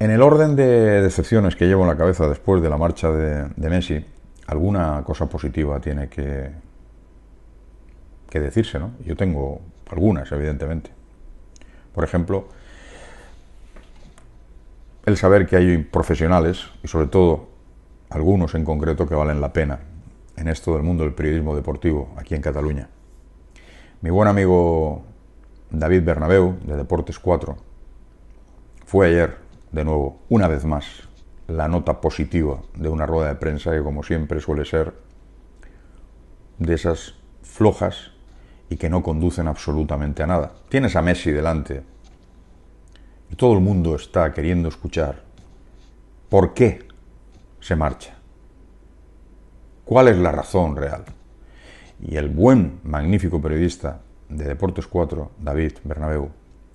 En el orden de decepciones que llevo en la cabeza después de la marcha de, Messi, alguna cosa positiva tiene que, que decirse, ¿no? Yo tengo algunas, evidentemente. Por ejemplo, el saber que hay profesionales, y sobre todo algunos en concreto, que valen la pena en esto del mundo del periodismo deportivo aquí en Cataluña. Mi buen amigo David Bernabeu, de Deportes 4, fue ayer de nuevo, una vez más, la nota positiva de una rueda de prensa que, como siempre, suele ser de esas flojas y que no conducen absolutamente a nada. Tienes a Messi delante y todo el mundo está queriendo escuchar por qué se marcha. ¿Cuál es la razón real? Y el buen, magnífico periodista de Deportes 4, David Bernabeu,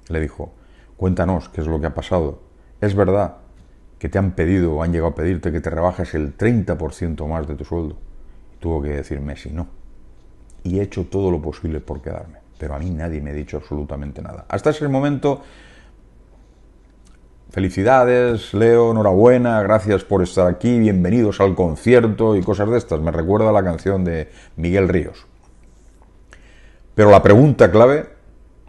le dijo, cuéntanos qué es lo que ha pasado es verdad que te han pedido o han llegado a pedirte que te rebajes el 30% más de tu sueldo. Tuvo que decirme si no. Y he hecho todo lo posible por quedarme. Pero a mí nadie me ha dicho absolutamente nada. Hasta ese momento, felicidades, Leo, enhorabuena, gracias por estar aquí, bienvenidos al concierto y cosas de estas. Me recuerda la canción de Miguel Ríos. Pero la pregunta clave,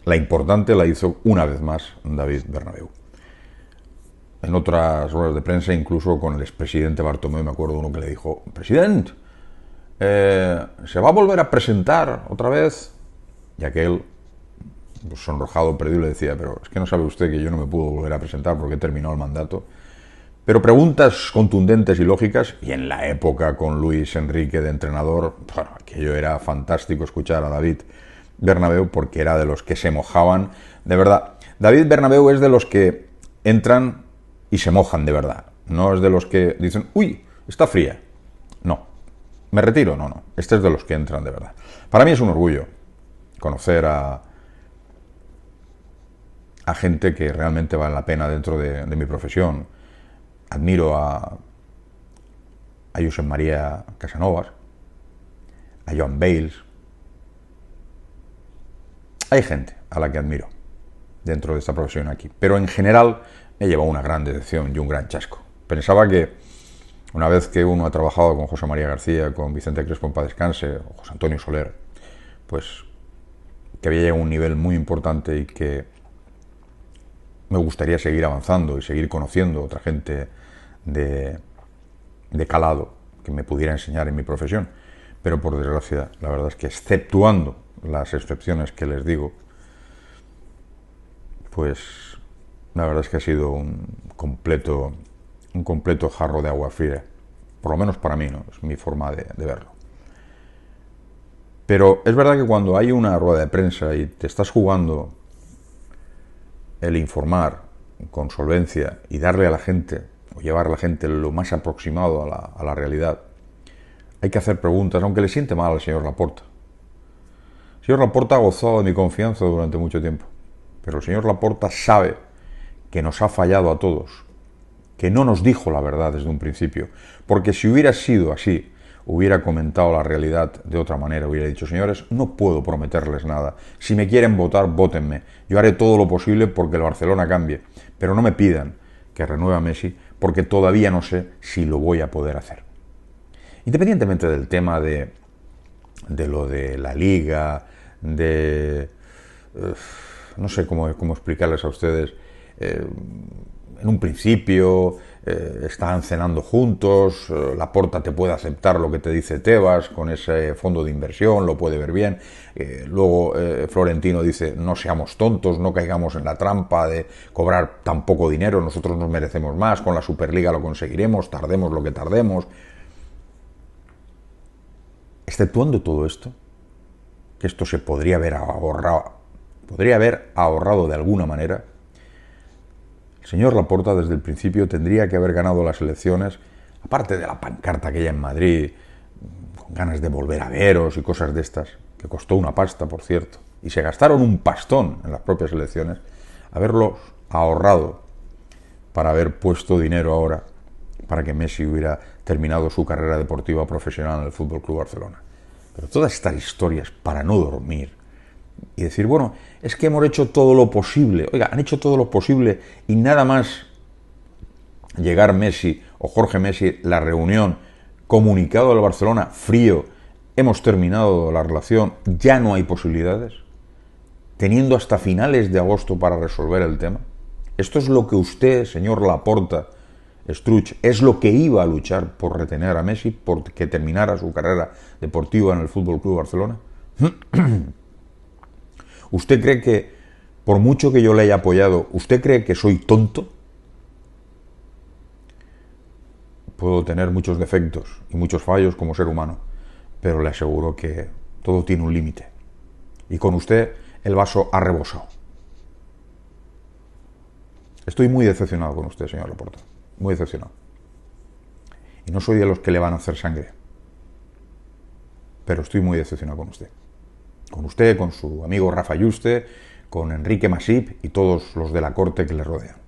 la importante, la hizo una vez más David Bernabeu en otras horas de prensa, incluso con el expresidente Bartomeu, me acuerdo uno que le dijo, presidente, eh, ¿se va a volver a presentar otra vez? Y aquel, él... Pues, sonrojado, perdido, le decía, pero es que no sabe usted que yo no me puedo volver a presentar porque he terminado el mandato. Pero preguntas contundentes y lógicas, y en la época con Luis Enrique de entrenador, bueno, aquello era fantástico escuchar a David Bernabeu porque era de los que se mojaban. De verdad, David Bernabeu es de los que entran y se mojan de verdad. No es de los que dicen, uy, está fría. No. ¿Me retiro? No, no. Este es de los que entran de verdad. Para mí es un orgullo conocer a, a gente que realmente vale la pena dentro de, mi profesión. Admiro a, a María Casanovas, a John Bales. Hay gente a la que admiro dentro de esta profesión aquí. Pero en general me llevado una gran decepción y un gran chasco. Pensaba que una vez que uno ha trabajado con José María García, con Vicente Crespo en Descanse, o José Antonio Soler, pues que había llegado a un nivel muy importante y que me gustaría seguir avanzando y seguir conociendo otra gente de, de calado que me pudiera enseñar en mi profesión. Pero por desgracia, la verdad es que exceptuando las excepciones que les digo, pues la verdad es que ha sido un completo, un completo jarro de agua fría. Por lo menos para mí, ¿no? Es mi forma de, verlo. Pero es verdad que cuando hay una rueda de prensa y te estás jugando el informar con solvencia y darle a la gente, o llevar a la gente lo más aproximado a la, a la realidad, hay que hacer preguntas, aunque le siente mal al señor Laporta. El señor Laporta ha gozado de mi confianza durante mucho tiempo. Pero el señor Laporta sabe que nos ha fallado a todos, que no nos dijo la verdad desde un principio, porque si hubiera sido así, hubiera comentado la realidad de otra manera, hubiera dicho, señores, no puedo prometerles nada. Si me quieren votar, votenme. Yo haré todo lo posible porque el Barcelona cambie, pero no me pidan que renueva Messi porque todavía no sé si lo voy a poder hacer. Independientemente del tema de, de lo de la liga, de no sé cómo, cómo explicarles a ustedes, eh, en un principio eh, están cenando juntos, eh, la porta te puede aceptar lo que te dice Tebas con ese fondo de inversión, lo puede ver bien. luego Florentino dice, no seamos tontos, no caigamos en la trampa de cobrar tan poco dinero, nosotros nos merecemos más, con la Superliga lo conseguiremos, tardemos lo que tardemos. Exceptuando todo esto, que esto se podría haber ahorrado podría haber ahorrado de alguna manera, el señor Laporta desde el principio tendría que haber ganado las elecciones, aparte de la pancarta que aquella en Madrid, con ganas de volver a veros y cosas de estas, que costó una pasta, por cierto, y se gastaron un pastón en las propias elecciones, haberlos ahorrado para haber puesto dinero ahora para que Messi hubiera terminado su carrera deportiva profesional en el Fútbol Club Barcelona. Pero todas estas historias para no dormir, y decir, bueno, es que hemos hecho todo lo posible. Oiga, han hecho todo lo posible y nada más llegar Messi o Jorge Messi, la reunión, comunicado al Barcelona, frío, hemos terminado la relación, ya no hay posibilidades, teniendo hasta finales de agosto para resolver el tema. Esto es lo que usted, señor Laporta, Struch, es lo que iba a luchar por retener a Messi, por que terminara su carrera deportiva en el Fútbol Club Barcelona. ¿Usted cree que, por mucho que yo le haya apoyado, ¿usted cree que soy tonto? Puedo tener muchos defectos y muchos fallos como ser humano, pero le aseguro que todo tiene un límite. Y con usted el vaso ha rebosado. Estoy muy decepcionado con usted, señor Laporta. Muy decepcionado. Y no soy de los que le van a hacer sangre. Pero estoy muy decepcionado con usted con usted, con su amigo Rafa Yuste, con Enrique Masip y todos los de la corte que le rodean.